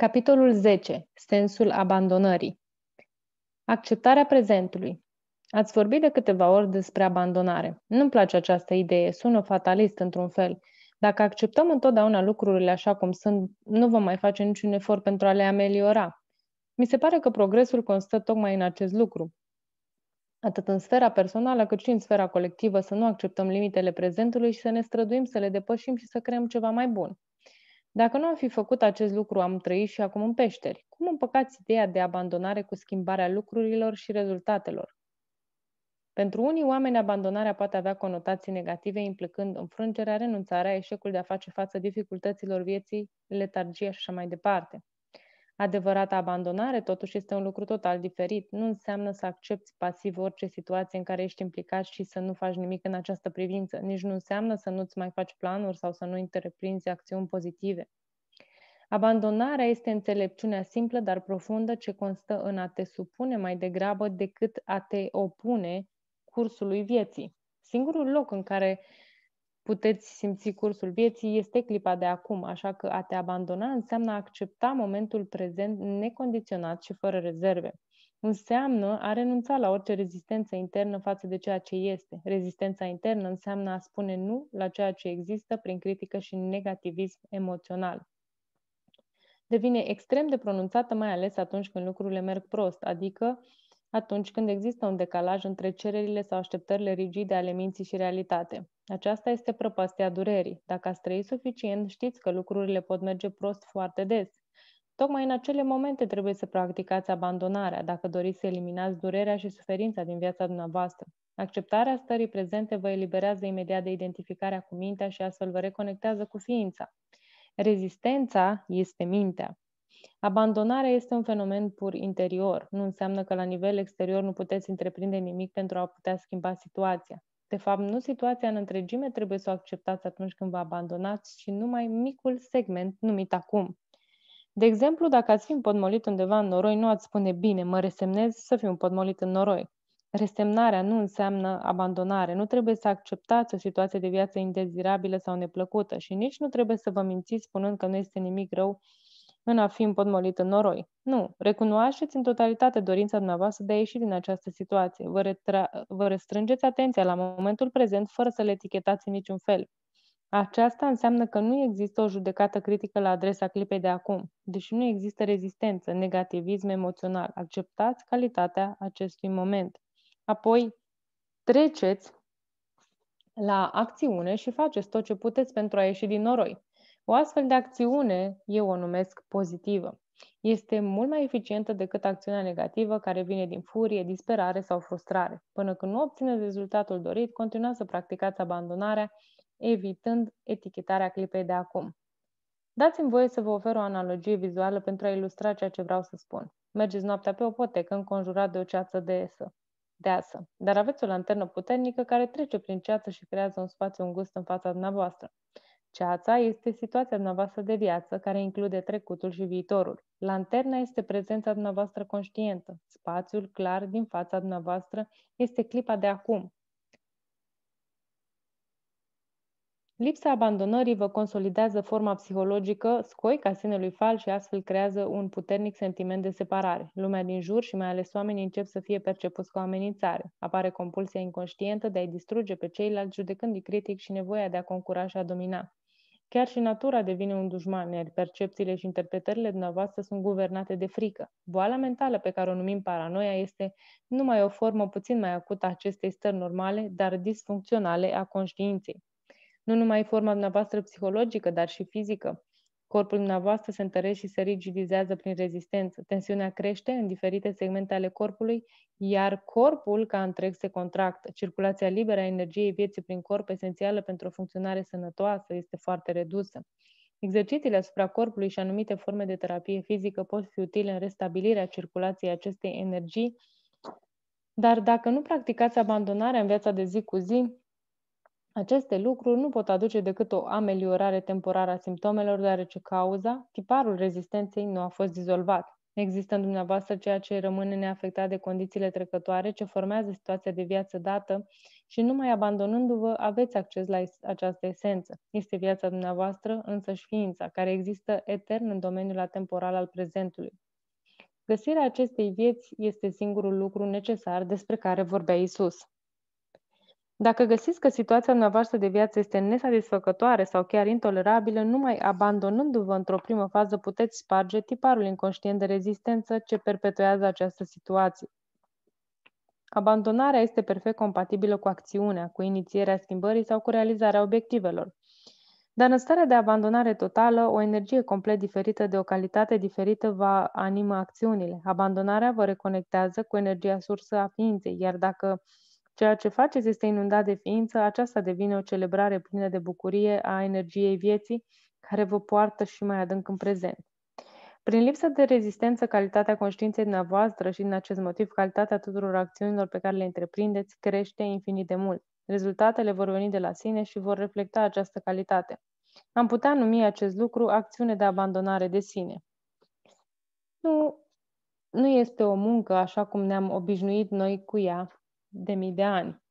Capitolul 10. Sensul abandonării. Acceptarea prezentului. Ați vorbit de câteva ori despre abandonare. Nu-mi place această idee, sună fatalist într-un fel. Dacă acceptăm întotdeauna lucrurile așa cum sunt, nu vom mai face niciun efort pentru a le ameliora. Mi se pare că progresul constă tocmai în acest lucru. Atât în sfera personală cât și în sfera colectivă să nu acceptăm limitele prezentului și să ne străduim să le depășim și să creăm ceva mai bun. Dacă nu am fi făcut acest lucru, am trăit și acum în peșteri. Cum împăcați ideea de abandonare cu schimbarea lucrurilor și rezultatelor? Pentru unii oameni, abandonarea poate avea conotații negative, implicând înfrângerea, renunțarea, eșecul de a face față dificultăților vieții, letargia și așa mai departe. Adevărata abandonare, totuși, este un lucru total diferit. Nu înseamnă să accepti pasiv orice situație în care ești implicat și să nu faci nimic în această privință. Nici nu înseamnă să nu-ți mai faci planuri sau să nu întreprinzi acțiuni pozitive. Abandonarea este înțelepciunea simplă, dar profundă, ce constă în a te supune mai degrabă decât a te opune cursului vieții. Singurul loc în care uh, puteți simți cursul vieții, este clipa de acum, așa că a te abandona înseamnă a accepta momentul prezent necondiționat și fără rezerve. Înseamnă a renunța la orice rezistență internă față de ceea ce este. Rezistența internă înseamnă a spune nu la ceea ce există prin critică și negativism emoțional. Devine extrem de pronunțată, mai ales atunci când lucrurile merg prost, adică uh, atunci când există un decalaj între cererile sau așteptările rigide ale minții și realitate. Aceasta este prăpastia durerii. Dacă ați trăit suficient, știți că lucrurile pot merge prost foarte des. Tocmai în acele momente trebuie să practicați abandonarea, dacă doriți să eliminați durerea și suferința din viața dumneavoastră. Acceptarea stării prezente vă eliberează imediat de identificarea cu mintea și astfel vă reconectează cu ființa. Rezistența este mintea. Abandonarea este un fenomen pur interior. Nu înseamnă că la nivel exterior nu puteți întreprinde nimic pentru a putea schimba situația. De fapt, nu situația în întregime trebuie să o acceptați atunci când vă abandonați, ci numai micul segment numit acum. De exemplu, dacă ați fi împotmolit undeva în noroi, nu ați spune, bine, mă resemnez să fiu împotmolit în noroi. Resemnarea nu înseamnă abandonare. Nu trebuie să acceptați o situație de viață indezirabilă sau neplăcută și nici nu trebuie să vă mințiți spunând că nu este nimic rău în a fi împotmolit în noroi. Nu, recunoașteți în totalitate dorința dumneavoastră de a ieși din această situație. Vă, retra- vă restrângeți atenția la momentul prezent fără să le etichetați în niciun fel. Aceasta înseamnă că nu există o judecată critică la adresa clipei de acum, deși nu există rezistență, negativism emoțional. Acceptați calitatea acestui moment. Apoi, treceți la acțiune și faceți tot ce puteți pentru a ieși din noroi. O astfel de acțiune, eu o numesc pozitivă, este mult mai eficientă decât acțiunea negativă care vine din furie, disperare sau frustrare. Până când nu obțineți rezultatul dorit, continuați să practicați abandonarea, evitând etichetarea clipei de acum. Dați-mi voie să vă ofer o analogie vizuală pentru a ilustra ceea ce vreau să spun. Mergeți noaptea pe o potecă înconjurat de o ceață de esă, deasă, dar aveți o lanternă puternică care trece prin ceață și creează un spațiu îngust în fața dumneavoastră. Ceața este situația dumneavoastră de viață, care include trecutul și viitorul. Lanterna este prezența dumneavoastră conștientă. Spațiul clar din fața dumneavoastră este clipa de acum. Lipsa abandonării vă consolidează forma psihologică scoica sinelui fal și astfel creează un puternic sentiment de separare. Lumea din jur și mai ales oamenii încep să fie percepuți ca o amenințare. Apare compulsia inconștientă de a-i distruge pe ceilalți, judecând i critic și nevoia de a concura și a domina. Chiar și natura devine un dușman, iar percepțiile și interpretările dumneavoastră sunt guvernate de frică. Boala mentală pe care o numim paranoia este numai o formă puțin mai acută a acestei stări normale, dar disfuncționale a conștiinței nu numai forma dumneavoastră psihologică, dar și fizică. Corpul dumneavoastră se întărește și se rigidizează prin rezistență. Tensiunea crește în diferite segmente ale corpului, iar corpul ca întreg se contractă. Circulația liberă a energiei vieții prin corp, esențială pentru o funcționare sănătoasă, este foarte redusă. Exercițiile asupra corpului și anumite forme de terapie fizică pot fi utile în restabilirea circulației acestei energii, dar dacă nu practicați abandonarea în viața de zi cu zi, aceste lucruri nu pot aduce decât o ameliorare temporară a simptomelor, deoarece cauza, tiparul rezistenței, nu a fost dizolvat. Există în dumneavoastră ceea ce rămâne neafectat de condițiile trecătoare, ce formează situația de viață dată și numai abandonându-vă aveți acces la această esență. Este viața dumneavoastră, însă și ființa, care există etern în domeniul atemporal al prezentului. Găsirea acestei vieți este singurul lucru necesar despre care vorbea Isus. Dacă găsiți că situația noastră de viață este nesatisfăcătoare sau chiar intolerabilă, numai abandonându-vă într-o primă fază puteți sparge tiparul inconștient de rezistență ce perpetuează această situație. Abandonarea este perfect compatibilă cu acțiunea, cu inițierea schimbării sau cu realizarea obiectivelor. Dar în starea de abandonare totală, o energie complet diferită de o calitate diferită va anima acțiunile. Abandonarea vă reconectează cu energia sursă a ființei, iar dacă Ceea ce faceți este inundat de ființă, aceasta devine o celebrare plină de bucurie a energiei vieții care vă poartă și mai adânc în prezent. Prin lipsa de rezistență, calitatea conștiinței dumneavoastră și din acest motiv calitatea tuturor acțiunilor pe care le întreprindeți crește infinit de mult. Rezultatele vor veni de la sine și vor reflecta această calitate. Am putea numi acest lucru acțiune de abandonare de sine. Nu, nu este o muncă așa cum ne-am obișnuit noi cu ea, de mii de ani.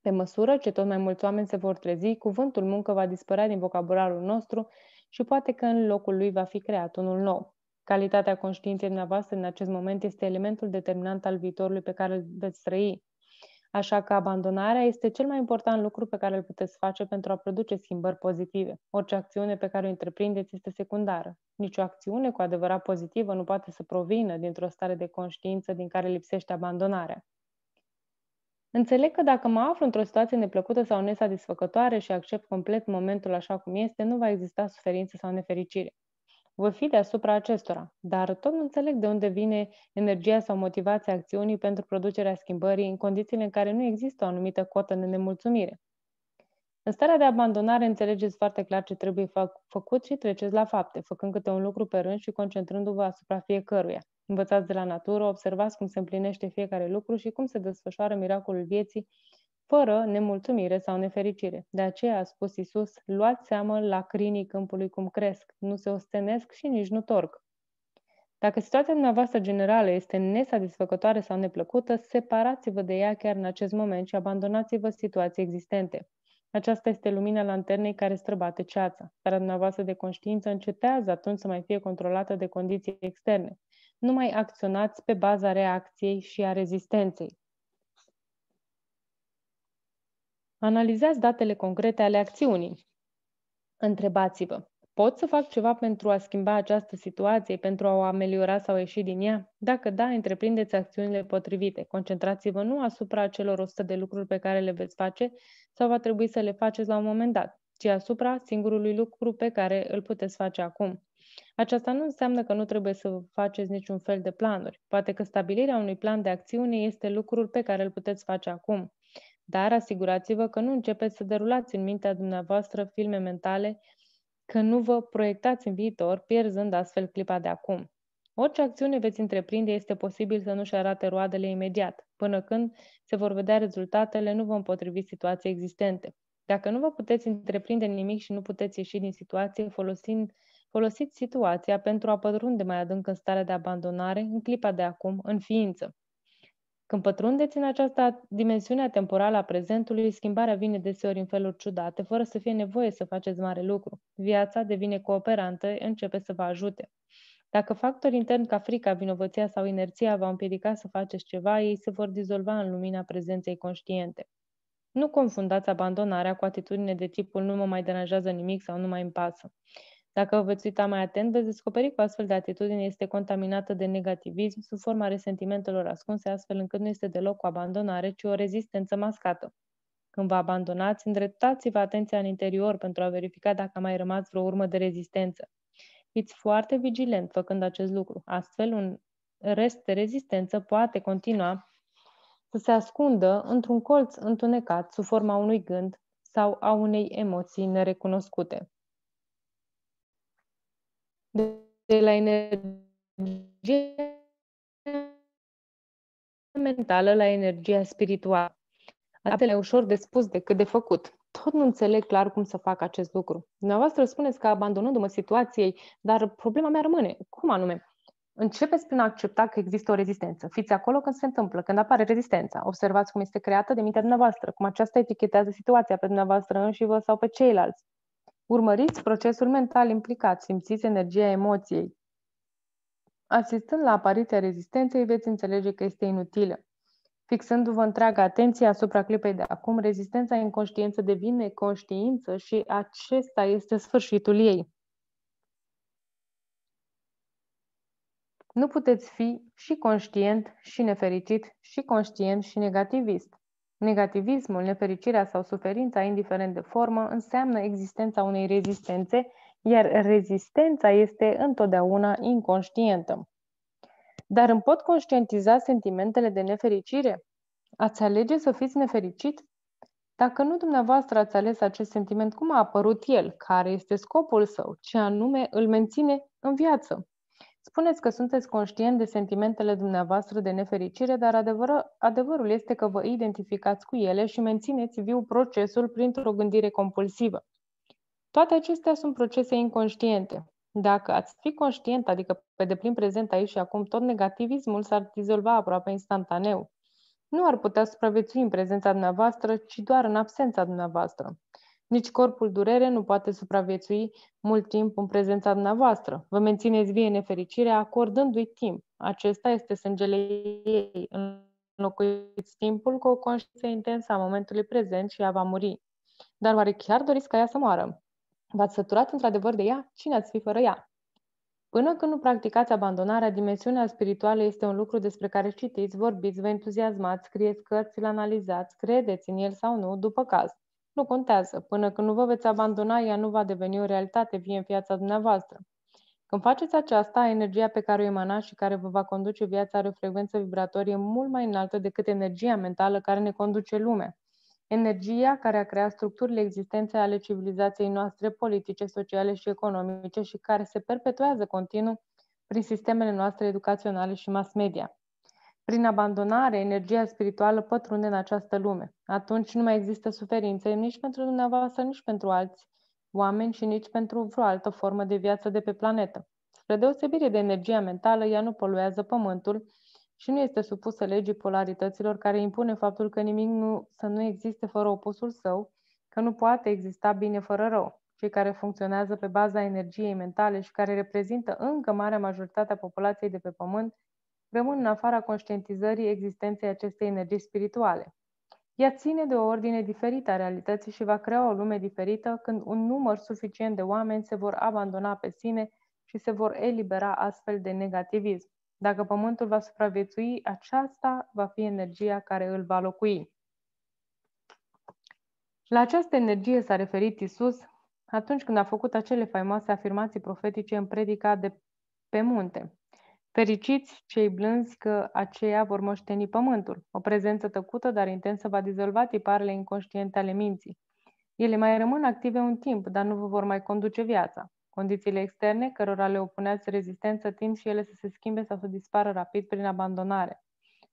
Pe măsură ce tot mai mulți oameni se vor trezi, cuvântul muncă va dispărea din vocabularul nostru și poate că în locul lui va fi creat unul nou. Calitatea conștiinței dumneavoastră în acest moment este elementul determinant al viitorului pe care îl veți trăi. Așa că abandonarea este cel mai important lucru pe care îl puteți face pentru a produce schimbări pozitive. Orice acțiune pe care o întreprindeți este secundară. Nicio acțiune cu adevărat pozitivă nu poate să provină dintr-o stare de conștiință din care lipsește abandonarea. Înțeleg că dacă mă aflu într-o situație neplăcută sau nesatisfăcătoare și accept complet momentul așa cum este, nu va exista suferință sau nefericire. Voi fi deasupra acestora, dar tot nu înțeleg de unde vine energia sau motivația acțiunii pentru producerea schimbării în condițiile în care nu există o anumită cotă de nemulțumire. În starea de abandonare înțelegeți foarte clar ce trebuie fă- făcut și treceți la fapte, făcând câte un lucru pe rând și concentrându-vă asupra fiecăruia. Învățați de la natură, observați cum se împlinește fiecare lucru și cum se desfășoară miracolul vieții fără nemulțumire sau nefericire. De aceea a spus Isus, luați seamă la crinii câmpului cum cresc, nu se ostenesc și nici nu torc. Dacă situația dumneavoastră generală este nesatisfăcătoare sau neplăcută, separați-vă de ea chiar în acest moment și abandonați-vă situații existente. Aceasta este lumina lanternei care străbate ceața. Starea dumneavoastră de conștiință încetează atunci să mai fie controlată de condiții externe. Nu mai acționați pe baza reacției și a rezistenței. Analizați datele concrete ale acțiunii. Întrebați-vă, pot să fac ceva pentru a schimba această situație, pentru a o ameliora sau ieși din ea? Dacă da, întreprindeți acțiunile potrivite. Concentrați-vă nu asupra celor 100 de lucruri pe care le veți face sau va trebui să le faceți la un moment dat, ci asupra singurului lucru pe care îl puteți face acum. Aceasta nu înseamnă că nu trebuie să faceți niciun fel de planuri. Poate că stabilirea unui plan de acțiune este lucrul pe care îl puteți face acum. Dar asigurați-vă că nu începeți să derulați în mintea dumneavoastră filme mentale, că nu vă proiectați în viitor, pierzând astfel clipa de acum. Orice acțiune veți întreprinde este posibil să nu-și arate roadele imediat, până când se vor vedea rezultatele, nu vă împotrivi situații existente. Dacă nu vă puteți întreprinde nimic și nu puteți ieși din situație folosind Folosiți situația pentru a pătrunde mai adânc în starea de abandonare, în clipa de acum, în ființă. Când pătrundeți în această dimensiune temporală a prezentului, schimbarea vine deseori în feluri ciudate, fără să fie nevoie să faceți mare lucru. Viața devine cooperantă, începe să vă ajute. Dacă factori interni ca frica, vinovăția sau inerția v-au împiedicat să faceți ceva, ei se vor dizolva în lumina prezenței conștiente. Nu confundați abandonarea cu atitudine de tipul nu mă mai deranjează nimic sau nu mai îmi pasă. Dacă vă veți uita mai atent, veți descoperi că astfel de atitudine este contaminată de negativism sub forma resentimentelor ascunse, astfel încât nu este deloc o abandonare, ci o rezistență mascată. Când vă abandonați, îndreptați-vă atenția în interior pentru a verifica dacă a mai rămas vreo urmă de rezistență. Fiți foarte vigilent făcând acest lucru. Astfel, un rest de rezistență poate continua să se ascundă într-un colț întunecat sub forma unui gând sau a unei emoții nerecunoscute. De la energie mentală la energia spirituală. Atât e ușor de spus decât de făcut. Tot nu înțeleg clar cum să fac acest lucru. Dumneavoastră spuneți că abandonându-mă situației, dar problema mea rămâne. Cum anume? începeți prin a accepta că există o rezistență. Fiți acolo când se întâmplă, când apare rezistența. Observați cum este creată de mintea dumneavoastră, cum aceasta etichetează situația pe dumneavoastră vă sau pe ceilalți. Urmăriți procesul mental implicat, simțiți energia emoției. Asistând la apariția rezistenței, veți înțelege că este inutilă. Fixându-vă întreaga atenție asupra clipei de acum, rezistența inconștiență devine conștiință și acesta este sfârșitul ei. Nu puteți fi și conștient și nefericit și conștient și negativist. Negativismul, nefericirea sau suferința, indiferent de formă, înseamnă existența unei rezistențe, iar rezistența este întotdeauna inconștientă. Dar îmi pot conștientiza sentimentele de nefericire? Ați alege să fiți nefericit? Dacă nu dumneavoastră ați ales acest sentiment, cum a apărut el? Care este scopul său? Ce anume îl menține în viață? Spuneți că sunteți conștient de sentimentele dumneavoastră de nefericire, dar adevăr, adevărul este că vă identificați cu ele și mențineți viu procesul printr-o gândire compulsivă. Toate acestea sunt procese inconștiente. Dacă ați fi conștient, adică pe deplin prezent aici și acum, tot negativismul s-ar dizolva aproape instantaneu. Nu ar putea supraviețui în prezența dumneavoastră, ci doar în absența dumneavoastră. Nici corpul durere nu poate supraviețui mult timp în prezența dumneavoastră. Vă mențineți vie nefericirea acordându-i timp. Acesta este sângele ei. Înlocuiți timpul cu o conștiință intensă a momentului prezent și ea va muri. Dar oare chiar doriți ca ea să moară? V-ați săturat într-adevăr de ea? Cine ați fi fără ea? Până când nu practicați abandonarea, dimensiunea spirituală este un lucru despre care citiți, vorbiți, vă entuziasmați, scrieți cărți, îl analizați, credeți în el sau nu, după caz. Nu contează. Până când nu vă veți abandona, ea nu va deveni o realitate vie în viața dumneavoastră. Când faceți aceasta, energia pe care o emanați și care vă va conduce viața are o frecvență vibratorie mult mai înaltă decât energia mentală care ne conduce lumea. Energia care a creat structurile existenței ale civilizației noastre politice, sociale și economice și care se perpetuează continuu prin sistemele noastre educaționale și mass media. Prin abandonare, energia spirituală pătrunde în această lume. Atunci nu mai există suferințe nici pentru dumneavoastră, nici pentru alți oameni și nici pentru vreo altă formă de viață de pe planetă. Spre deosebire de energia mentală, ea nu poluează pământul și nu este supusă legii polarităților care impune faptul că nimic nu, să nu existe fără opusul său, că nu poate exista bine fără rău. Cei care funcționează pe baza energiei mentale și care reprezintă încă marea majoritate a populației de pe pământ rămân în afara conștientizării existenței acestei energii spirituale. Ea ține de o ordine diferită a realității și va crea o lume diferită când un număr suficient de oameni se vor abandona pe sine și se vor elibera astfel de negativism. Dacă Pământul va supraviețui, aceasta va fi energia care îl va locui. La această energie s-a referit Isus atunci când a făcut acele faimoase afirmații profetice în predica de pe munte. Fericiți cei blânzi că aceia vor moșteni pământul. O prezență tăcută, dar intensă, va dizolva tiparele inconștiente ale minții. Ele mai rămân active un timp, dar nu vă vor mai conduce viața. Condițiile externe, cărora le opuneați rezistență, timp și ele să se schimbe sau să dispară rapid prin abandonare.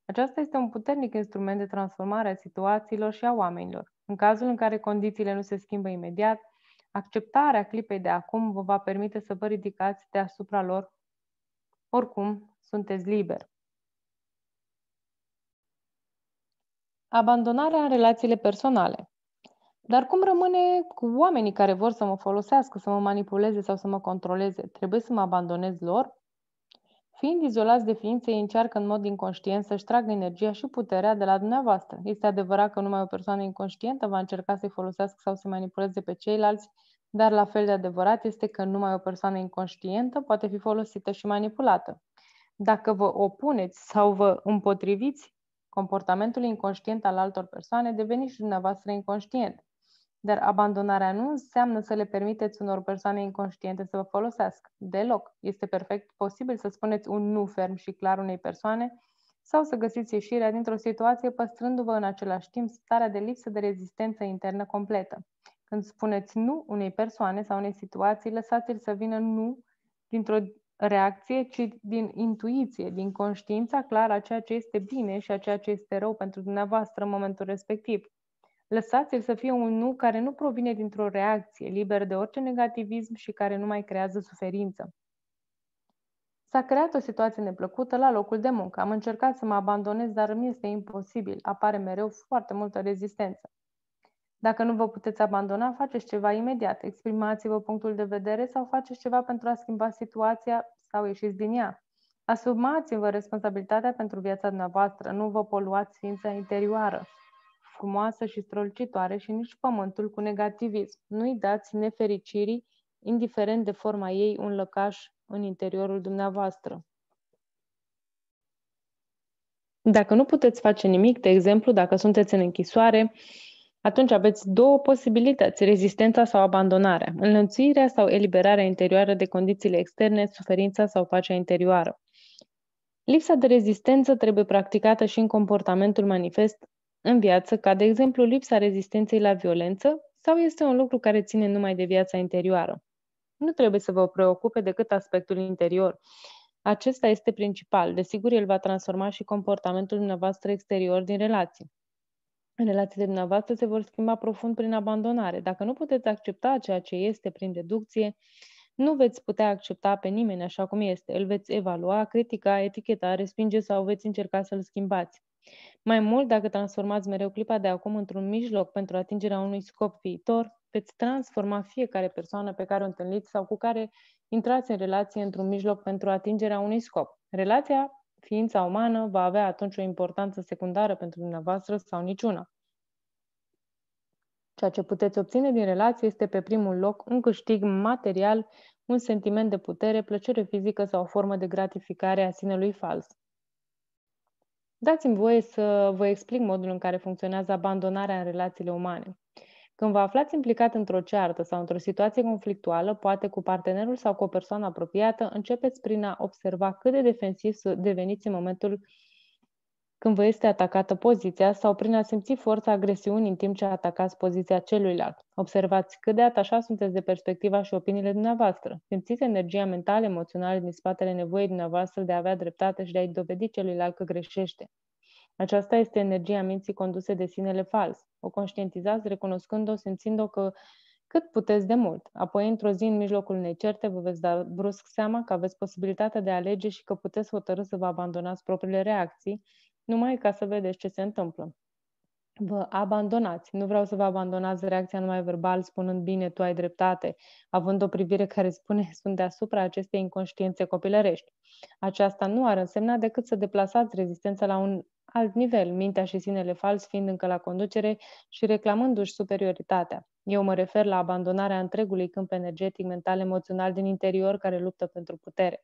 Aceasta este un puternic instrument de transformare a situațiilor și a oamenilor. În cazul în care condițiile nu se schimbă imediat, acceptarea clipei de acum vă va permite să vă ridicați deasupra lor oricum, sunteți liber. Abandonarea în relațiile personale. Dar cum rămâne cu oamenii care vor să mă folosească, să mă manipuleze sau să mă controleze? Trebuie să mă abandonez lor? Fiind izolați de ființe, ei încearcă în mod inconștient să-și tragă energia și puterea de la dumneavoastră. Este adevărat că numai o persoană inconștientă va încerca să-i folosească sau să manipuleze pe ceilalți dar la fel de adevărat este că numai o persoană inconștientă poate fi folosită și manipulată. Dacă vă opuneți sau vă împotriviți comportamentul inconștient al altor persoane, deveniți și dumneavoastră inconștient. Dar abandonarea nu înseamnă să le permiteți unor persoane inconștiente să vă folosească. Deloc. Este perfect posibil să spuneți un nu ferm și clar unei persoane sau să găsiți ieșirea dintr-o situație păstrându-vă în același timp starea de lipsă de rezistență internă completă. Când spuneți nu unei persoane sau unei situații, lăsați-l să vină nu dintr-o reacție, ci din intuiție, din conștiința clară a ceea ce este bine și a ceea ce este rău pentru dumneavoastră în momentul respectiv. Lăsați-l să fie un nu care nu provine dintr-o reacție, liber de orice negativism și care nu mai creează suferință. S-a creat o situație neplăcută la locul de muncă. Am încercat să mă abandonez, dar mi este imposibil. Apare mereu foarte multă rezistență. Dacă nu vă puteți abandona, faceți ceva imediat. Exprimați-vă punctul de vedere sau faceți ceva pentru a schimba situația sau ieșiți din ea. Asumați-vă responsabilitatea pentru viața dumneavoastră, nu vă poluați ființa interioară, frumoasă și strălucitoare și nici pământul cu negativism. Nu-i dați nefericirii, indiferent de forma ei, un lăcaș în interiorul dumneavoastră. Dacă nu puteți face nimic, de exemplu, dacă sunteți în închisoare, atunci aveți două posibilități, rezistența sau abandonarea, înlănțuirea sau eliberarea interioară de condițiile externe, suferința sau pacea interioară. Lipsa de rezistență trebuie practicată și în comportamentul manifest în viață, ca de exemplu lipsa rezistenței la violență, sau este un lucru care ține numai de viața interioară. Nu trebuie să vă preocupe decât aspectul interior. Acesta este principal. Desigur, el va transforma și comportamentul dumneavoastră exterior din relații relațiile dumneavoastră se vor schimba profund prin abandonare. Dacă nu puteți accepta ceea ce este prin deducție, nu veți putea accepta pe nimeni așa cum este. Îl veți evalua, critica, eticheta, respinge sau veți încerca să-l schimbați. Mai mult, dacă transformați mereu clipa de acum într-un mijloc pentru atingerea unui scop viitor, veți transforma fiecare persoană pe care o întâlniți sau cu care intrați în relație într-un mijloc pentru atingerea unui scop. Relația, ființa umană, va avea atunci o importanță secundară pentru dumneavoastră sau niciuna. Ceea ce puteți obține din relație este pe primul loc un câștig material, un sentiment de putere, plăcere fizică sau o formă de gratificare a sinelui fals. Dați-mi voie să vă explic modul în care funcționează abandonarea în relațiile umane. Când vă aflați implicat într-o ceartă sau într-o situație conflictuală, poate cu partenerul sau cu o persoană apropiată, începeți prin a observa cât de defensiv deveniți în momentul când vă este atacată poziția sau prin a simți forța agresiunii în timp ce atacați poziția celuilalt. Observați cât de atașați sunteți de perspectiva și opiniile dumneavoastră. Simțiți energia mentală, emoțională din spatele nevoii dumneavoastră de a avea dreptate și de a-i dovedi celuilalt că greșește. Aceasta este energia minții conduse de sinele fals. O conștientizați recunoscând-o, simțind-o că cât puteți de mult. Apoi, într-o zi, în mijlocul unei certe, vă veți da brusc seama că aveți posibilitatea de a alege și că puteți hotărâ să vă abandonați propriile reacții numai ca să vedeți ce se întâmplă. Vă abandonați. Nu vreau să vă abandonați reacția numai verbal, spunând bine, tu ai dreptate, având o privire care spune sunt deasupra acestei inconștiențe copilărești. Aceasta nu ar însemna decât să deplasați rezistența la un alt nivel, mintea și sinele fals fiind încă la conducere și reclamându-și superioritatea. Eu mă refer la abandonarea întregului câmp energetic, mental, emoțional din interior care luptă pentru putere.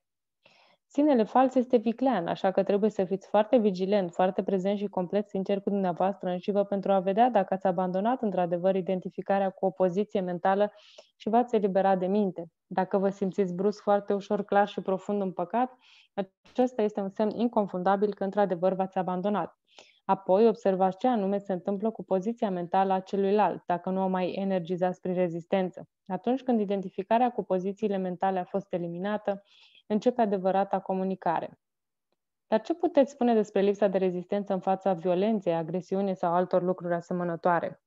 Sinele fals este viclean, așa că trebuie să fiți foarte vigilent, foarte prezent și complet sincer cu dumneavoastră înșivă pentru a vedea dacă ați abandonat într-adevăr identificarea cu o poziție mentală și v-ați eliberat de minte. Dacă vă simțiți brusc foarte ușor, clar și profund împăcat, acesta este un semn inconfundabil că într-adevăr v-ați abandonat. Apoi observați ce anume se întâmplă cu poziția mentală a celuilalt, dacă nu o mai energizați prin rezistență. Atunci când identificarea cu pozițiile mentale a fost eliminată, începe adevărata comunicare. Dar ce puteți spune despre lipsa de rezistență în fața violenței, agresiunii sau altor lucruri asemănătoare?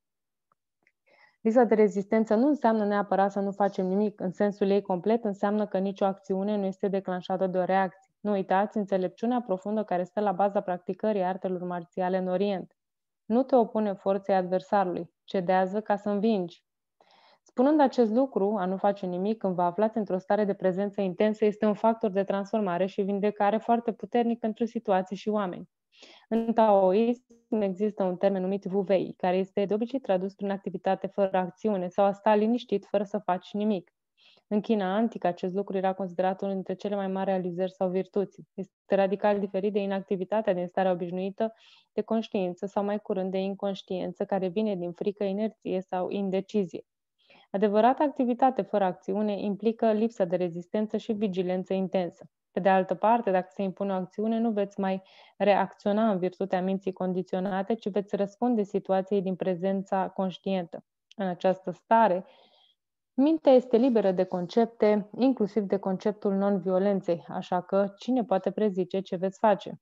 Lipsa de rezistență nu înseamnă neapărat să nu facem nimic. În sensul ei complet înseamnă că nicio acțiune nu este declanșată de o reacție. Nu uitați înțelepciunea profundă care stă la baza practicării artelor marțiale în Orient. Nu te opune forței adversarului, cedează ca să învingi. Spunând acest lucru, a nu face nimic când vă aflați într-o stare de prezență intensă este un factor de transformare și vindecare foarte puternic pentru situații și oameni. În taoism există un termen numit vuvei, care este de obicei tradus prin activitate fără acțiune sau a sta liniștit fără să faci nimic. În China antică, acest lucru era considerat unul dintre cele mai mari realizări sau virtuți. Este radical diferit de inactivitatea din starea obișnuită de conștiință sau mai curând de inconștiență, care vine din frică, inerție sau indecizie. Adevărata activitate fără acțiune implică lipsa de rezistență și vigilență intensă. Pe de altă parte, dacă se impune o acțiune, nu veți mai reacționa în virtutea minții condiționate, ci veți răspunde situației din prezența conștientă. În această stare, mintea este liberă de concepte, inclusiv de conceptul non-violenței, așa că cine poate prezice ce veți face?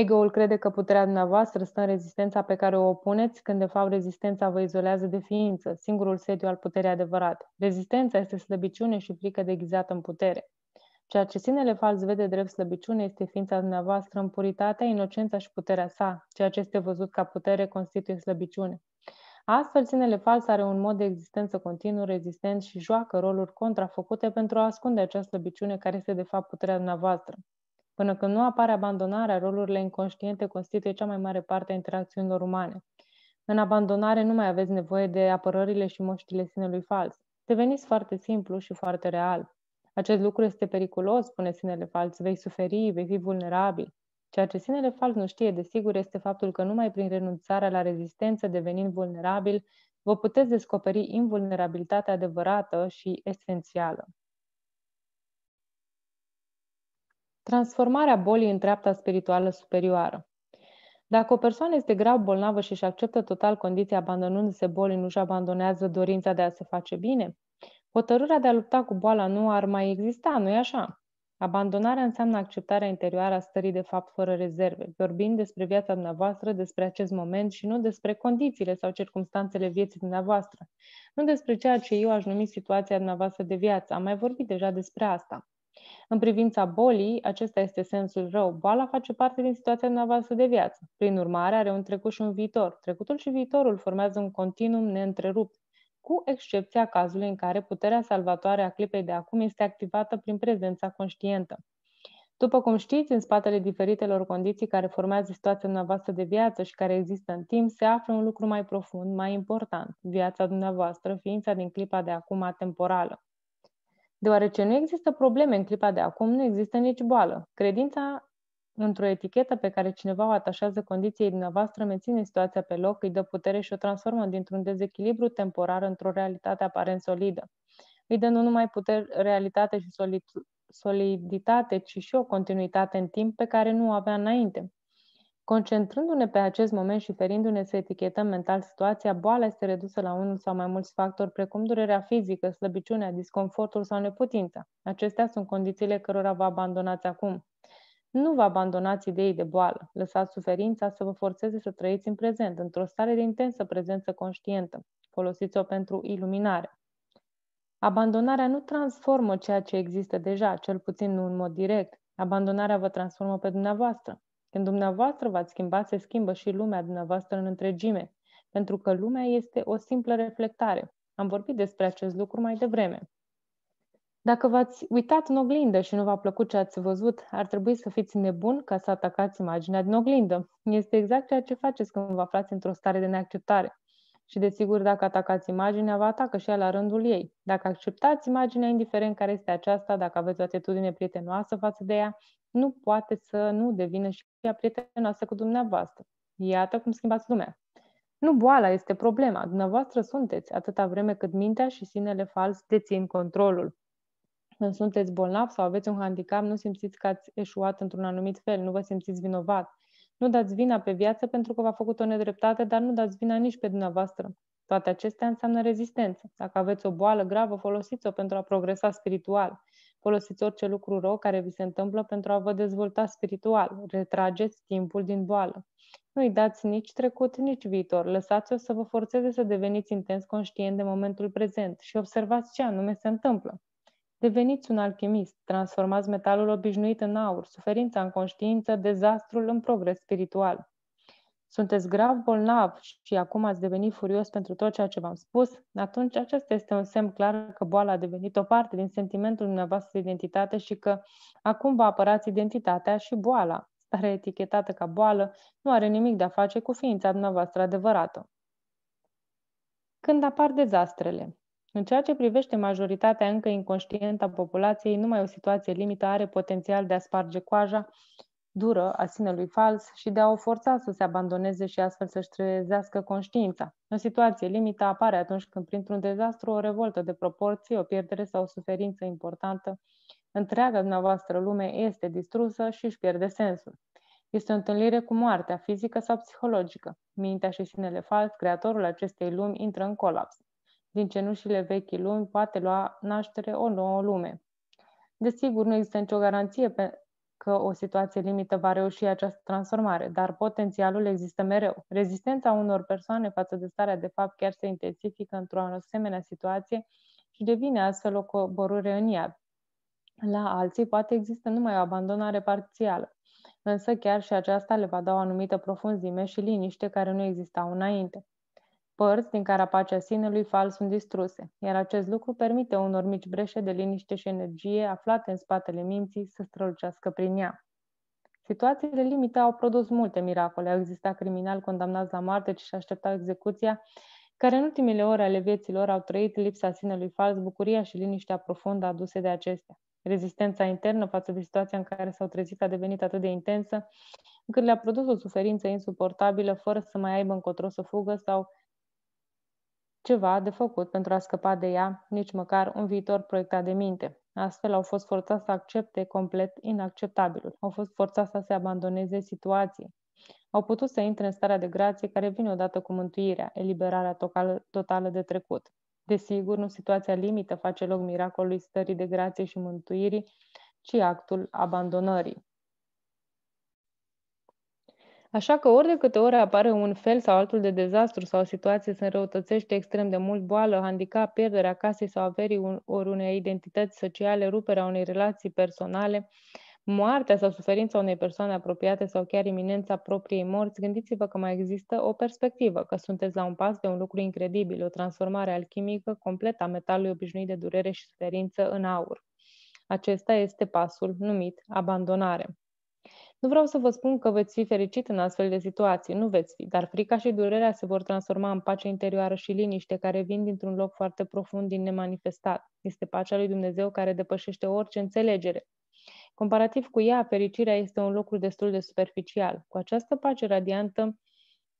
Ego-ul crede că puterea dumneavoastră stă în rezistența pe care o opuneți, când de fapt rezistența vă izolează de ființă, singurul sediu al puterii adevărate. Rezistența este slăbiciune și frică deghizată în putere. Ceea ce sinele fals vede drept slăbiciune este ființa dumneavoastră în puritatea, inocența și puterea sa. Ceea ce este văzut ca putere constituie slăbiciune. Astfel, sinele fals are un mod de existență continuu, rezistent și joacă roluri contrafăcute pentru a ascunde această slăbiciune care este de fapt puterea dumneavoastră. Până când nu apare abandonarea, rolurile inconștiente constituie cea mai mare parte a interacțiunilor umane. În abandonare nu mai aveți nevoie de apărările și moștile sinelui fals. Deveniți foarte simplu și foarte real. Acest lucru este periculos, spune sinele fals, vei suferi, vei fi vulnerabil. Ceea ce sinele fals nu știe de sigur este faptul că numai prin renunțarea la rezistență, devenind vulnerabil, vă puteți descoperi invulnerabilitatea adevărată și esențială. transformarea bolii în treapta spirituală superioară. Dacă o persoană este grav bolnavă și își acceptă total condiția abandonându-se bolii, nu își abandonează dorința de a se face bine, hotărârea de a lupta cu boala nu ar mai exista, nu-i așa? Abandonarea înseamnă acceptarea interioară a stării de fapt fără rezerve, vorbind despre viața dumneavoastră, despre acest moment și nu despre condițiile sau circumstanțele vieții dumneavoastră, nu despre ceea ce eu aș numi situația dumneavoastră de viață. Am mai vorbit deja despre asta. În privința bolii, acesta este sensul rău. Boala face parte din situația noastră de viață. Prin urmare, are un trecut și un viitor. Trecutul și viitorul formează un continuum neîntrerupt, cu excepția cazului în care puterea salvatoare a clipei de acum este activată prin prezența conștientă. După cum știți, în spatele diferitelor condiții care formează situația dumneavoastră de viață și care există în timp, se află un lucru mai profund, mai important, viața dumneavoastră, ființa din clipa de acum atemporală. Deoarece nu există probleme în clipa de acum, nu există nici boală. Credința într-o etichetă pe care cineva o atașează condiției dumneavoastră menține situația pe loc, îi dă putere și o transformă dintr-un dezechilibru temporar într-o realitate aparent solidă. Îi dă nu numai putere, realitate și solid, soliditate, ci și o continuitate în timp pe care nu o avea înainte. Concentrându-ne pe acest moment și ferindu-ne să etichetăm mental situația, boala este redusă la unul sau mai mulți factori, precum durerea fizică, slăbiciunea, disconfortul sau neputința. Acestea sunt condițiile cărora vă abandonați acum. Nu vă abandonați idei de boală. Lăsați suferința să vă forțeze să trăiți în prezent, într-o stare de intensă prezență conștientă. Folosiți-o pentru iluminare. Abandonarea nu transformă ceea ce există deja, cel puțin nu în mod direct. Abandonarea vă transformă pe dumneavoastră. Când dumneavoastră v-ați schimbat, se schimbă și lumea dumneavoastră în întregime, pentru că lumea este o simplă reflectare. Am vorbit despre acest lucru mai devreme. Dacă v-ați uitat în oglindă și nu v-a plăcut ce ați văzut, ar trebui să fiți nebun ca să atacați imaginea din oglindă. Este exact ceea ce faceți când vă aflați într-o stare de neacceptare. Și desigur, dacă atacați imaginea, vă atacă și ea la rândul ei. Dacă acceptați imaginea, indiferent care este aceasta, dacă aveți o atitudine prietenoasă față de ea, nu poate să nu devină și ea prietenoasă cu dumneavoastră. Iată cum schimbați lumea. Nu boala este problema, dumneavoastră sunteți, atâta vreme cât mintea și sinele fals dețin controlul. Când sunteți bolnav sau aveți un handicap, nu simțiți că ați eșuat într-un anumit fel, nu vă simțiți vinovat. Nu dați vina pe viață pentru că v-a făcut o nedreptate, dar nu dați vina nici pe dumneavoastră. Toate acestea înseamnă rezistență. Dacă aveți o boală gravă, folosiți-o pentru a progresa spiritual. Folosiți orice lucru rău care vi se întâmplă pentru a vă dezvolta spiritual. Retrageți timpul din boală. Nu-i dați nici trecut, nici viitor. Lăsați-o să vă forțeze să deveniți intens conștient de momentul prezent și observați ce anume se întâmplă. Deveniți un alchimist, transformați metalul obișnuit în aur, suferința în conștiință, dezastrul în progres spiritual sunteți grav bolnav și acum ați devenit furios pentru tot ceea ce v-am spus, atunci acesta este un semn clar că boala a devenit o parte din sentimentul dumneavoastră de identitate și că acum vă apărați identitatea și boala. Starea etichetată ca boală nu are nimic de a face cu ființa dumneavoastră adevărată. Când apar dezastrele, în ceea ce privește majoritatea încă inconștientă a populației, numai o situație limită are potențial de a sparge coaja dură a sinelui fals și de a o forța să se abandoneze și astfel să-și trezească conștiința. În situație, limita apare atunci când printr-un dezastru, o revoltă de proporții, o pierdere sau o suferință importantă, întreaga dumneavoastră lume este distrusă și își pierde sensul. Este o întâlnire cu moartea fizică sau psihologică. Mintea și sinele fals, creatorul acestei lumi, intră în colaps. Din cenușile vechii lumi poate lua naștere o nouă lume. Desigur, nu există nicio garanție pe că o situație limită va reuși această transformare, dar potențialul există mereu. Rezistența unor persoane față de starea de fapt chiar se intensifică într-o asemenea situație și devine astfel o coborâre în iad. La alții poate există numai o abandonare parțială, însă chiar și aceasta le va da o anumită profunzime și liniște care nu existau înainte. Părți din carapacea sinelui fals sunt distruse, iar acest lucru permite unor mici breșe de liniște și energie aflate în spatele minții să strălucească prin ea. Situațiile limită au produs multe miracole. Au existat criminali condamnați la moarte și așteptau execuția, care în ultimele ore ale vieții lor au trăit lipsa sinelui fals, bucuria și liniștea profundă aduse de acestea. Rezistența internă față de situația în care s-au trezit a devenit atât de intensă, încât le-a produs o suferință insuportabilă, fără să mai aibă încotro să fugă sau ceva de făcut pentru a scăpa de ea, nici măcar un viitor proiectat de minte. Astfel au fost forțați să accepte complet inacceptabilul. Au fost forțați să se abandoneze situației. Au putut să intre în starea de grație care vine odată cu mântuirea, eliberarea totală de trecut. Desigur, nu situația limită face loc miracolului stării de grație și mântuirii, ci actul abandonării. Așa că ori de câte ori apare un fel sau altul de dezastru sau situație se înrăutățește extrem de mult boală, handicap, pierderea casei sau averii ori unei identități sociale, ruperea unei relații personale, moartea sau suferința unei persoane apropiate sau chiar iminența propriei morți, gândiți-vă că mai există o perspectivă, că sunteți la un pas de un lucru incredibil, o transformare alchimică completă a metalului obișnuit de durere și suferință în aur. Acesta este pasul numit abandonare. Nu vreau să vă spun că veți fi fericit în astfel de situații, nu veți fi, dar frica și durerea se vor transforma în pace interioară și liniște care vin dintr-un loc foarte profund din nemanifestat. Este pacea lui Dumnezeu care depășește orice înțelegere. Comparativ cu ea, fericirea este un lucru destul de superficial. Cu această pace radiantă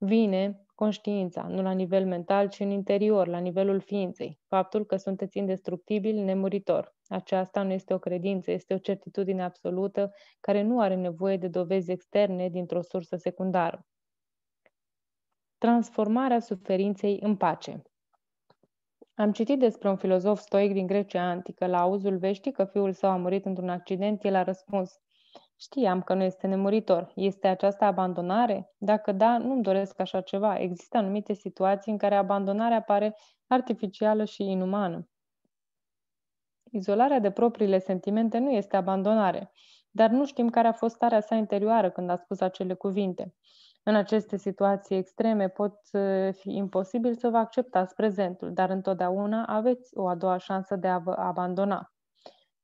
vine conștiința, nu la nivel mental, ci în interior, la nivelul ființei. Faptul că sunteți indestructibil nemuritor. Aceasta nu este o credință, este o certitudine absolută care nu are nevoie de dovezi externe dintr-o sursă secundară. Transformarea suferinței în pace. Am citit despre un filozof stoic din Grecia antică. La auzul veștii că fiul său a murit într-un accident, el a răspuns, Știam că nu este nemuritor. Este aceasta abandonare? Dacă da, nu-mi doresc așa ceva. Există anumite situații în care abandonarea pare artificială și inumană. Izolarea de propriile sentimente nu este abandonare, dar nu știm care a fost starea sa interioară când a spus acele cuvinte. În aceste situații extreme pot uh, fi imposibil să vă acceptați prezentul, dar întotdeauna aveți o a doua șansă de a vă abandona.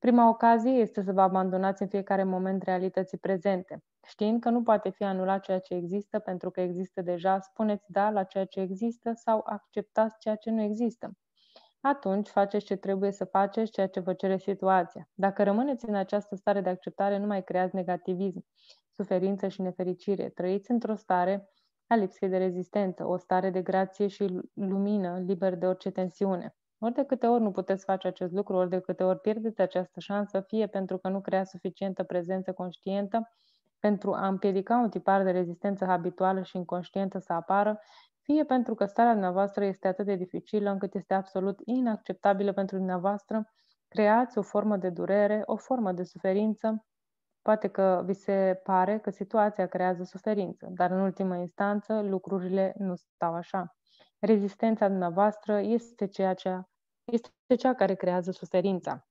Prima ocazie este să vă abandonați în fiecare moment realității prezente. Știind că nu poate fi anulat ceea ce există pentru că există deja, spuneți da la ceea ce există sau acceptați ceea ce nu există. Atunci faceți ce trebuie să faceți, ceea ce vă cere situația. Dacă rămâneți în această stare de acceptare, nu mai creați negativism, suferință și nefericire. Trăiți într-o stare a lipsei de rezistență, o stare de grație și lumină, liber de orice tensiune. Ori de câte ori nu puteți face acest lucru, ori de câte ori pierdeți această șansă, fie pentru că nu crea suficientă prezență conștientă pentru a împiedica un tipar de rezistență habituală și inconștientă să apară, fie pentru că starea dumneavoastră este atât de dificilă încât este absolut inacceptabilă pentru dumneavoastră, creați o formă de durere, o formă de suferință. Poate că vi se pare că situația creează suferință, dar în ultimă instanță lucrurile nu stau așa rezistența dumneavoastră este ceea ce este cea care creează suferința.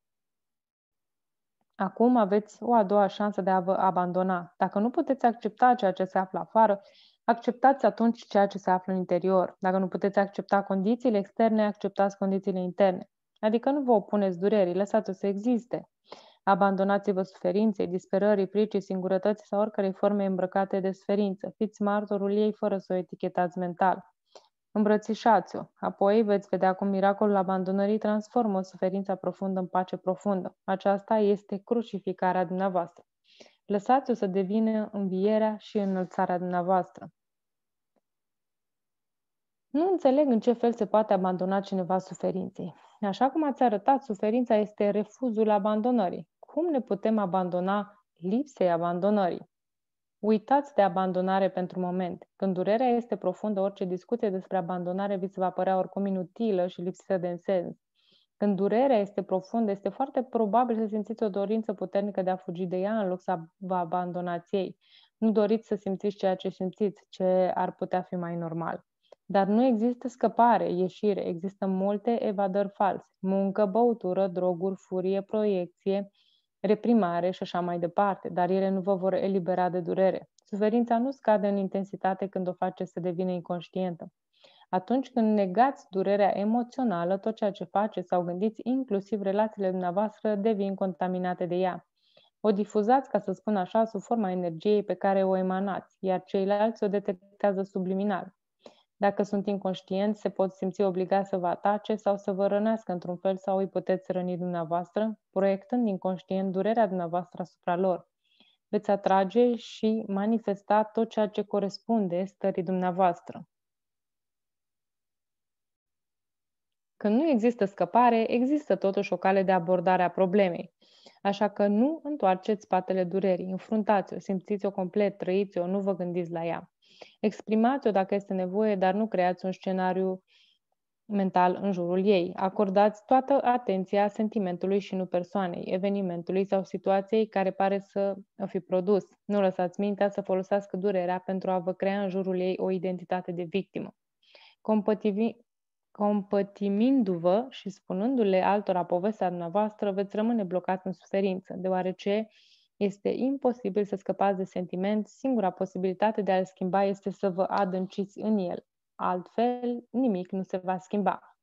Acum aveți o a doua șansă de a vă abandona. Dacă nu puteți accepta ceea ce se află afară, acceptați atunci ceea ce se află în interior. Dacă nu puteți accepta condițiile externe, acceptați condițiile interne. Adică nu vă opuneți durerii, lăsați-o să existe. Abandonați-vă suferinței, disperării, pricii, singurătății sau oricărei forme îmbrăcate de suferință. Fiți martorul ei fără să o etichetați mental. Îmbrățișați-o, apoi veți vedea cum miracolul abandonării transformă suferința profundă în pace profundă. Aceasta este crucificarea dumneavoastră. Lăsați-o să devină învierea și înălțarea dumneavoastră. Nu înțeleg în ce fel se poate abandona cineva suferinței. Așa cum ați arătat, suferința este refuzul abandonării. Cum ne putem abandona lipsei abandonării? Uitați de abandonare pentru moment. Când durerea este profundă, orice discuție despre abandonare vi se va părea oricum inutilă și lipsită de sens. Când durerea este profundă, este foarte probabil să simțiți o dorință puternică de a fugi de ea în loc să vă abandonați ei. Nu doriți să simțiți ceea ce simțiți, ce ar putea fi mai normal. Dar nu există scăpare, ieșire, există multe evadări false. Muncă, băutură, droguri, furie, proiecție, reprimare și așa mai departe, dar ele nu vă vor elibera de durere. Suferința nu scade în intensitate când o face să devină inconștientă. Atunci când negați durerea emoțională, tot ceea ce faceți sau gândiți, inclusiv relațiile dumneavoastră, devin contaminate de ea. O difuzați, ca să spun așa, sub forma energiei pe care o emanați, iar ceilalți o detectează subliminal. Dacă sunt inconștienți, se pot simți obligați să vă atace sau să vă rănească într-un fel sau îi puteți răni dumneavoastră, proiectând inconștient durerea dumneavoastră asupra lor. Veți atrage și manifesta tot ceea ce corespunde stării dumneavoastră. Când nu există scăpare, există totuși o cale de abordare a problemei. Așa că nu întoarceți spatele durerii, înfruntați-o, simțiți-o complet, trăiți-o, nu vă gândiți la ea. Exprimați-o dacă este nevoie, dar nu creați un scenariu mental în jurul ei. Acordați toată atenția sentimentului și nu persoanei, evenimentului sau situației care pare să o fi produs. Nu lăsați mintea să folosească durerea pentru a vă crea în jurul ei o identitate de victimă. Compativi- compătimindu-vă și spunându-le altora povestea dumneavoastră, veți rămâne blocat în suferință, deoarece este imposibil să scăpați de sentiment, singura posibilitate de a-l schimba este să vă adânciți în el. Altfel, nimic nu se va schimba.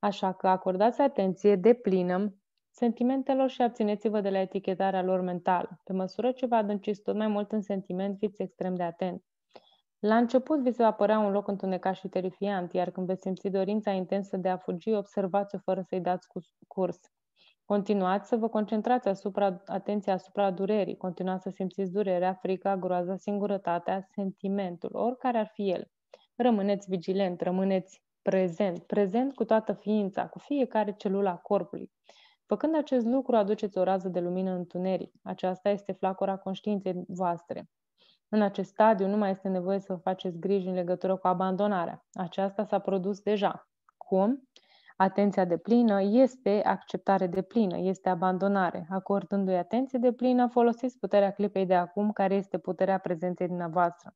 Așa că acordați atenție de plină sentimentelor și abțineți-vă de la etichetarea lor mentală. Pe măsură ce vă adânciți tot mai mult în sentiment, fiți extrem de atent. La început vi se va părea un loc întunecat și terifiant, iar când veți simți dorința intensă de a fugi, observați-o fără să-i dați curs. Continuați să vă concentrați asupra, atenția asupra durerii, continuați să simțiți durerea, frica, groaza, singurătatea, sentimentul, oricare ar fi el. Rămâneți vigilent, rămâneți prezent, prezent cu toată ființa, cu fiecare celulă a corpului. Făcând acest lucru, aduceți o rază de lumină în tuneric. Aceasta este flacora conștiinței voastre. În acest stadiu nu mai este nevoie să vă faceți griji în legătură cu abandonarea. Aceasta s-a produs deja. Cum? Atenția de plină este acceptare de plină, este abandonare. Acordându-i atenție de plină, folosiți puterea clipei de acum, care este puterea prezenței dumneavoastră.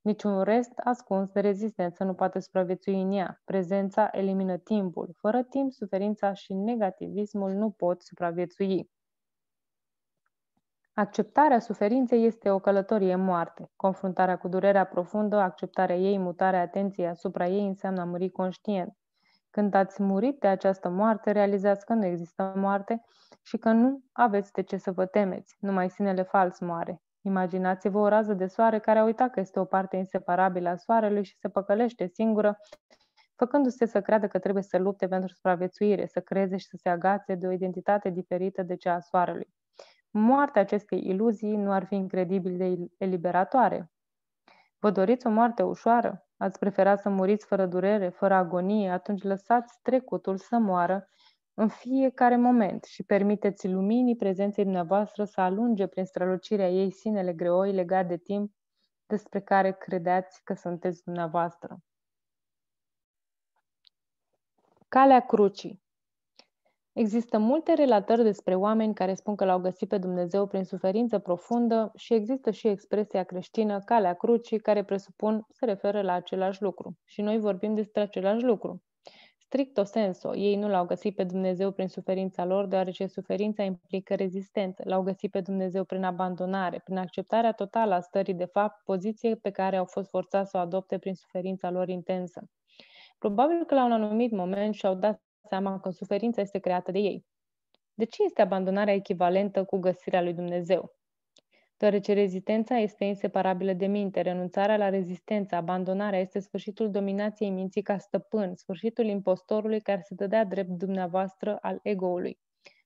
Niciun rest ascuns de rezistență nu poate supraviețui în ea. Prezența elimină timpul. Fără timp, suferința și negativismul nu pot supraviețui. Acceptarea suferinței este o călătorie moarte. Confruntarea cu durerea profundă, acceptarea ei, mutarea atenției asupra ei înseamnă a muri conștient. Când ați murit de această moarte, realizați că nu există moarte și că nu aveți de ce să vă temeți, numai sinele fals moare. Imaginați-vă o rază de soare care a uitat că este o parte inseparabilă a soarelui și se păcălește singură, făcându-se să creadă că trebuie să lupte pentru supraviețuire, să creeze și să se agațe de o identitate diferită de cea a soarelui. Moartea acestei iluzii nu ar fi incredibil de eliberatoare. Vă doriți o moarte ușoară? Ați prefera să muriți fără durere, fără agonie, atunci lăsați trecutul să moară în fiecare moment și permiteți luminii prezenței dumneavoastră să alunge prin strălucirea ei sinele greoi legat de timp despre care credeați că sunteți dumneavoastră. Calea crucii Există multe relatări despre oameni care spun că l-au găsit pe Dumnezeu prin suferință profundă și există și expresia creștină calea crucii care presupun se referă la același lucru. Și noi vorbim despre același lucru. Stricto senso, ei nu l-au găsit pe Dumnezeu prin suferința lor, deoarece suferința implică rezistență. L-au găsit pe Dumnezeu prin abandonare, prin acceptarea totală a stării de fapt, poziție pe care au fost forțați să o adopte prin suferința lor intensă. Probabil că la un anumit moment și-au dat seama că suferința este creată de ei. De ce este abandonarea echivalentă cu găsirea lui Dumnezeu? Deoarece rezistența este inseparabilă de minte, renunțarea la rezistență, abandonarea este sfârșitul dominației minții ca stăpân, sfârșitul impostorului care se dădea drept dumneavoastră al egoului.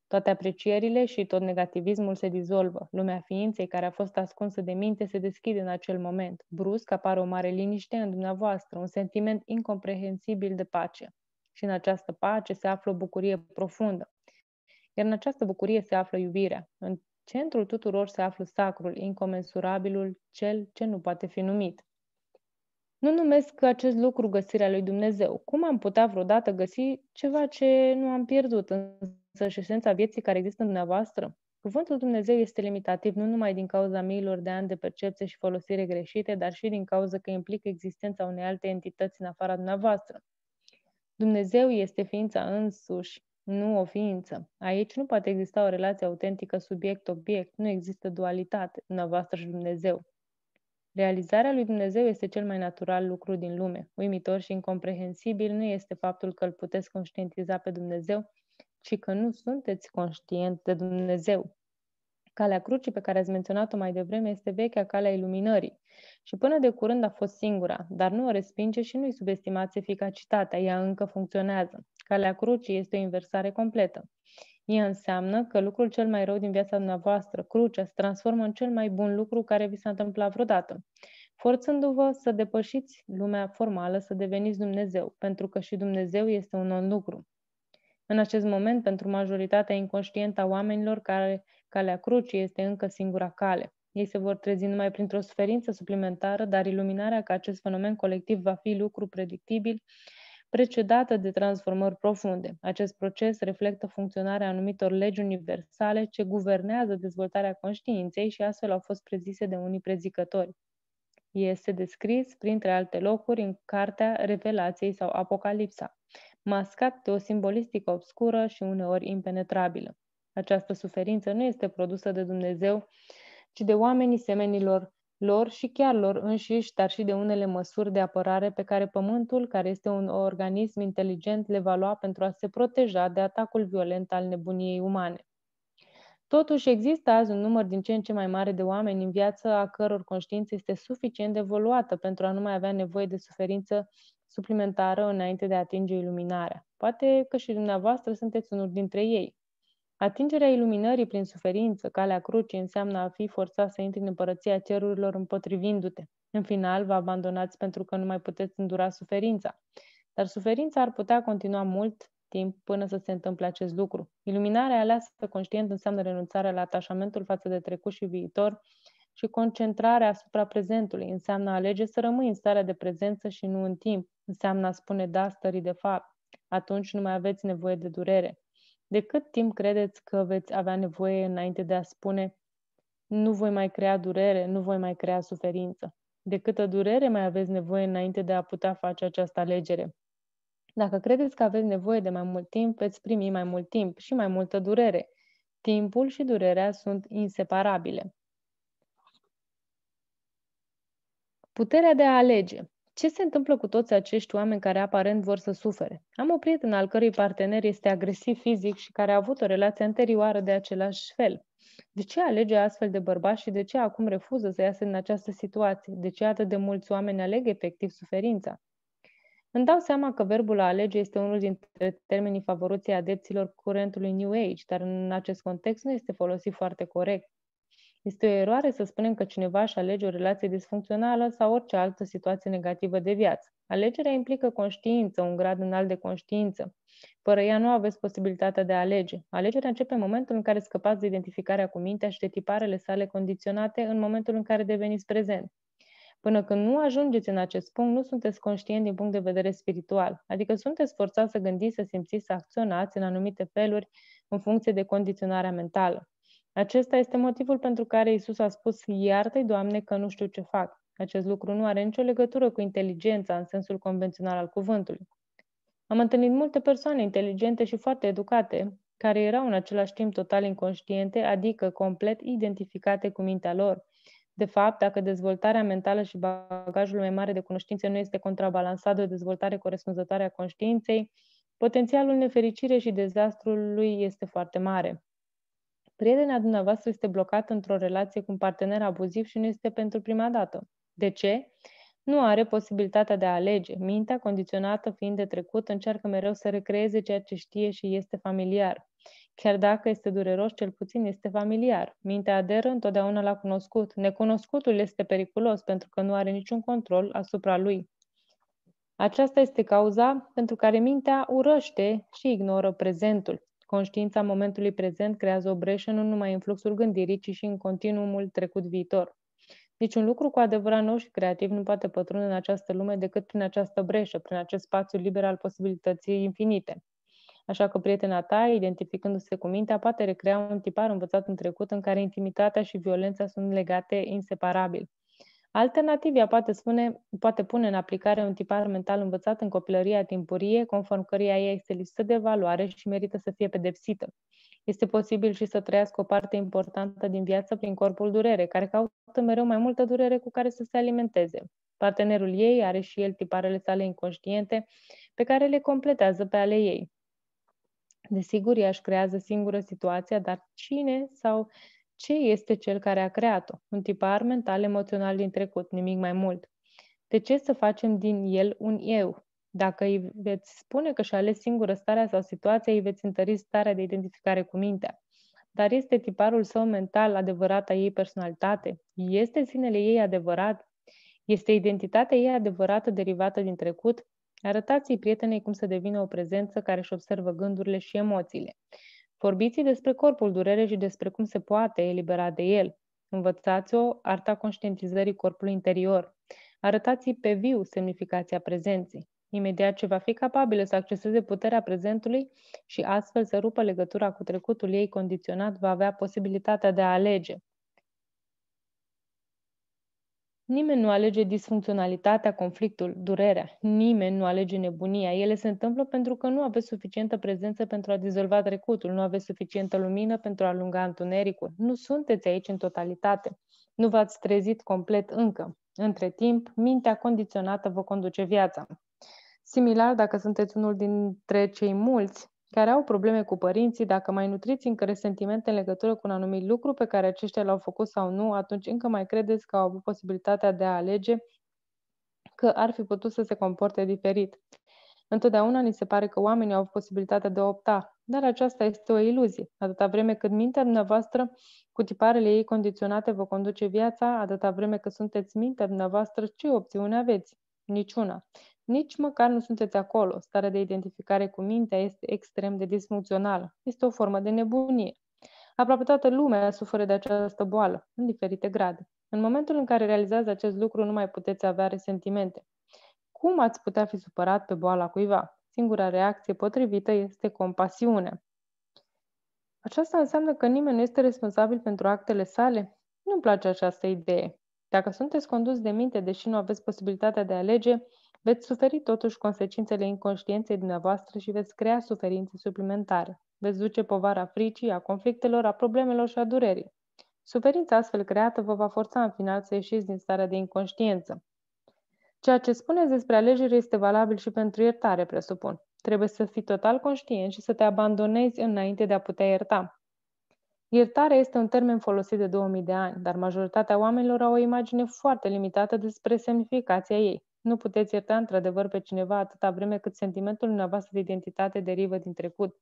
Toate aprecierile și tot negativismul se dizolvă. Lumea ființei care a fost ascunsă de minte se deschide în acel moment. Brusc apare o mare liniște în dumneavoastră, un sentiment incomprehensibil de pace. Și în această pace se află o bucurie profundă. Iar în această bucurie se află iubirea. În centrul tuturor se află sacrul, incomensurabilul, cel ce nu poate fi numit. Nu numesc acest lucru găsirea lui Dumnezeu. Cum am putea vreodată găsi ceva ce nu am pierdut, însă și esența vieții care există în dumneavoastră? Cuvântul Dumnezeu este limitativ nu numai din cauza miilor de ani de percepție și folosire greșite, dar și din cauza că implică existența unei alte entități în afara dumneavoastră. Dumnezeu este ființa însuși, nu o ființă. Aici nu poate exista o relație autentică subiect-obiect, nu există dualitate, dumneavoastră și Dumnezeu. Realizarea lui Dumnezeu este cel mai natural lucru din lume. Uimitor și incomprehensibil nu este faptul că îl puteți conștientiza pe Dumnezeu, ci că nu sunteți conștient de Dumnezeu. Calea Crucii, pe care ați menționat-o mai devreme, este vechea calea iluminării și până de curând a fost singura, dar nu o respinge și nu-i subestimați eficacitatea, ea încă funcționează. Calea Crucii este o inversare completă. Ea înseamnă că lucrul cel mai rău din viața dumneavoastră, crucea, se transformă în cel mai bun lucru care vi s-a întâmplat vreodată, forțându-vă să depășiți lumea formală, să deveniți Dumnezeu, pentru că și Dumnezeu este un non-lucru. În acest moment, pentru majoritatea inconștientă a oamenilor care Calea crucii este încă singura cale. Ei se vor trezi numai printr-o suferință suplimentară, dar iluminarea că acest fenomen colectiv va fi lucru predictibil, precedată de transformări profunde. Acest proces reflectă funcționarea anumitor legi universale ce guvernează dezvoltarea conștiinței și astfel au fost prezise de unii prezicători. Este descris, printre alte locuri, în Cartea Revelației sau Apocalipsa, mascat de o simbolistică obscură și uneori impenetrabilă. Această suferință nu este produsă de Dumnezeu, ci de oamenii semenilor lor și chiar lor înșiși, dar și de unele măsuri de apărare pe care Pământul, care este un organism inteligent, le va lua pentru a se proteja de atacul violent al nebuniei umane. Totuși, există azi un număr din ce în ce mai mare de oameni în viață a căror conștiință este suficient de evoluată pentru a nu mai avea nevoie de suferință suplimentară înainte de a atinge iluminarea. Poate că și dumneavoastră sunteți unul dintre ei. Atingerea iluminării prin suferință, calea crucii, înseamnă a fi forțat să intri în împărăția cerurilor împotrivindu-te. În final, vă abandonați pentru că nu mai puteți îndura suferința. Dar suferința ar putea continua mult timp până să se întâmple acest lucru. Iluminarea aleasă conștient înseamnă renunțarea la atașamentul față de trecut și viitor și concentrarea asupra prezentului. Înseamnă alege să rămâi în starea de prezență și nu în timp. Înseamnă a spune da stării de fapt. Atunci nu mai aveți nevoie de durere. De cât timp credeți că veți avea nevoie înainte de a spune nu voi mai crea durere, nu voi mai crea suferință? De câtă durere mai aveți nevoie înainte de a putea face această alegere? Dacă credeți că aveți nevoie de mai mult timp, veți primi mai mult timp și mai multă durere. Timpul și durerea sunt inseparabile. Puterea de a alege. Ce se întâmplă cu toți acești oameni care aparent vor să sufere? Am o prietenă al cărei partener este agresiv fizic și care a avut o relație anterioară de același fel. De ce alege astfel de bărbați și de ce acum refuză să iasă din această situație? De ce atât de mulți oameni aleg efectiv suferința? Îmi dau seama că verbul a alege este unul dintre termenii favoruții adepților curentului New Age, dar în acest context nu este folosit foarte corect. Este o eroare să spunem că cineva își alege o relație disfuncțională sau orice altă situație negativă de viață. Alegerea implică conștiință, un grad înalt de conștiință. Fără ea nu aveți posibilitatea de a alege. Alegerea începe în momentul în care scăpați de identificarea cu mintea și de tiparele sale condiționate în momentul în care deveniți prezent. Până când nu ajungeți în acest punct, nu sunteți conștient din punct de vedere spiritual, adică sunteți forțați să gândiți, să simțiți, să acționați în anumite feluri în funcție de condiționarea mentală. Acesta este motivul pentru care Isus a spus, iartă-i, Doamne, că nu știu ce fac. Acest lucru nu are nicio legătură cu inteligența în sensul convențional al cuvântului. Am întâlnit multe persoane inteligente și foarte educate, care erau în același timp total inconștiente, adică complet identificate cu mintea lor. De fapt, dacă dezvoltarea mentală și bagajul mai mare de cunoștințe nu este contrabalansat de o dezvoltare corespunzătoare a conștiinței, potențialul nefericire și dezastrului este foarte mare prietena dumneavoastră este blocată într-o relație cu un partener abuziv și nu este pentru prima dată. De ce? Nu are posibilitatea de a alege. Mintea, condiționată fiind de trecut, încearcă mereu să recreeze ceea ce știe și este familiar. Chiar dacă este dureros, cel puțin este familiar. Mintea aderă întotdeauna la cunoscut. Necunoscutul este periculos pentru că nu are niciun control asupra lui. Aceasta este cauza pentru care mintea urăște și ignoră prezentul. Conștiința momentului prezent creează o breșă nu numai în fluxul gândirii, ci și în continuumul trecut-viitor. Niciun deci lucru cu adevărat nou și creativ nu poate pătrunde în această lume decât prin această breșă, prin acest spațiu liber al posibilității infinite. Așa că prietena ta, identificându-se cu mintea, poate recrea un tipar învățat în trecut în care intimitatea și violența sunt legate inseparabil. Alternativia poate, spune, poate pune în aplicare un tipar mental învățat în copilăria timpurie, conform căreia ea este lipsă de valoare și merită să fie pedepsită. Este posibil și să trăiască o parte importantă din viață prin corpul durere, care caută mereu mai multă durere cu care să se alimenteze. Partenerul ei are și el tiparele sale inconștiente pe care le completează pe ale ei. Desigur, ea își creează singură situația, dar cine sau ce este cel care a creat-o, un tipar mental emoțional din trecut, nimic mai mult. De ce să facem din el un eu? Dacă îi veți spune că și-a ales singură starea sau situația, îi veți întări starea de identificare cu mintea. Dar este tiparul său mental adevărata ei personalitate? Este sinele ei adevărat? Este identitatea ei adevărată derivată din trecut? Arătați-i prietenei cum să devină o prezență care își observă gândurile și emoțiile. Vorbiți despre corpul durere și despre cum se poate elibera de el. Învățați-o arta conștientizării corpului interior. Arătați-i pe viu semnificația prezenței. Imediat ce va fi capabilă să acceseze puterea prezentului și astfel să rupă legătura cu trecutul ei condiționat, va avea posibilitatea de a alege. Nimeni nu alege disfuncționalitatea, conflictul, durerea. Nimeni nu alege nebunia. Ele se întâmplă pentru că nu aveți suficientă prezență pentru a dizolva trecutul, nu aveți suficientă lumină pentru a alunga întunericul. Nu sunteți aici în totalitate. Nu v-ați trezit complet încă. Între timp, mintea condiționată vă conduce viața. Similar, dacă sunteți unul dintre cei mulți care au probleme cu părinții, dacă mai nutriți încă resentimente în legătură cu un anumit lucru pe care aceștia l-au făcut sau nu, atunci încă mai credeți că au avut posibilitatea de a alege că ar fi putut să se comporte diferit. Întotdeauna ni se pare că oamenii au posibilitatea de a opta, dar aceasta este o iluzie. Atâta vreme cât mintea dumneavoastră cu tiparele ei condiționate vă conduce viața, atâta vreme cât sunteți mintea dumneavoastră, ce opțiune aveți? Niciuna. Nici măcar nu sunteți acolo. Starea de identificare cu mintea este extrem de disfuncțională. Este o formă de nebunie. Aproape toată lumea suferă de această boală, în diferite grade. În momentul în care realizați acest lucru, nu mai puteți avea resentimente. Cum ați putea fi supărat pe boala cuiva? Singura reacție potrivită este compasiunea. Aceasta înseamnă că nimeni nu este responsabil pentru actele sale? Nu-mi place această idee. Dacă sunteți condus de minte, deși nu aveți posibilitatea de a alege, veți suferi totuși consecințele inconștienței dumneavoastră și veți crea suferințe suplimentare. Veți duce povara fricii, a conflictelor, a problemelor și a durerii. Suferința astfel creată vă va forța în final să ieșiți din starea de inconștiență. Ceea ce spuneți despre alegeri este valabil și pentru iertare, presupun. Trebuie să fii total conștient și să te abandonezi înainte de a putea ierta. Iertarea este un termen folosit de 2000 de ani, dar majoritatea oamenilor au o imagine foarte limitată despre semnificația ei. Nu puteți ierta într-adevăr pe cineva atâta vreme cât sentimentul dumneavoastră de identitate derivă din trecut.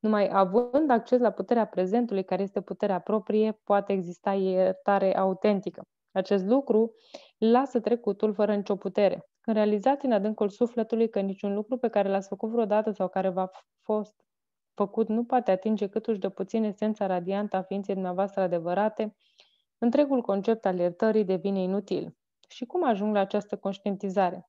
Numai având acces la puterea prezentului, care este puterea proprie, poate exista iertare autentică. Acest lucru lasă trecutul fără nicio putere. Când realizați în adâncul sufletului că niciun lucru pe care l-ați făcut vreodată sau care v-a fost făcut nu poate atinge uși de puțin esența radiantă a ființei dumneavoastră adevărate, întregul concept al iertării devine inutil. Și cum ajung la această conștientizare?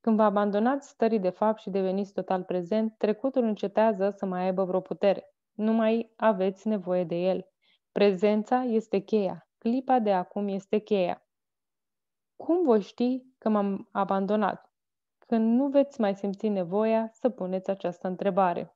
Când vă abandonați stării de fapt și deveniți total prezent, trecutul încetează să mai aibă vreo putere. Nu mai aveți nevoie de el. Prezența este cheia. Clipa de acum este cheia. Cum voi ști că m-am abandonat? Când nu veți mai simți nevoia să puneți această întrebare.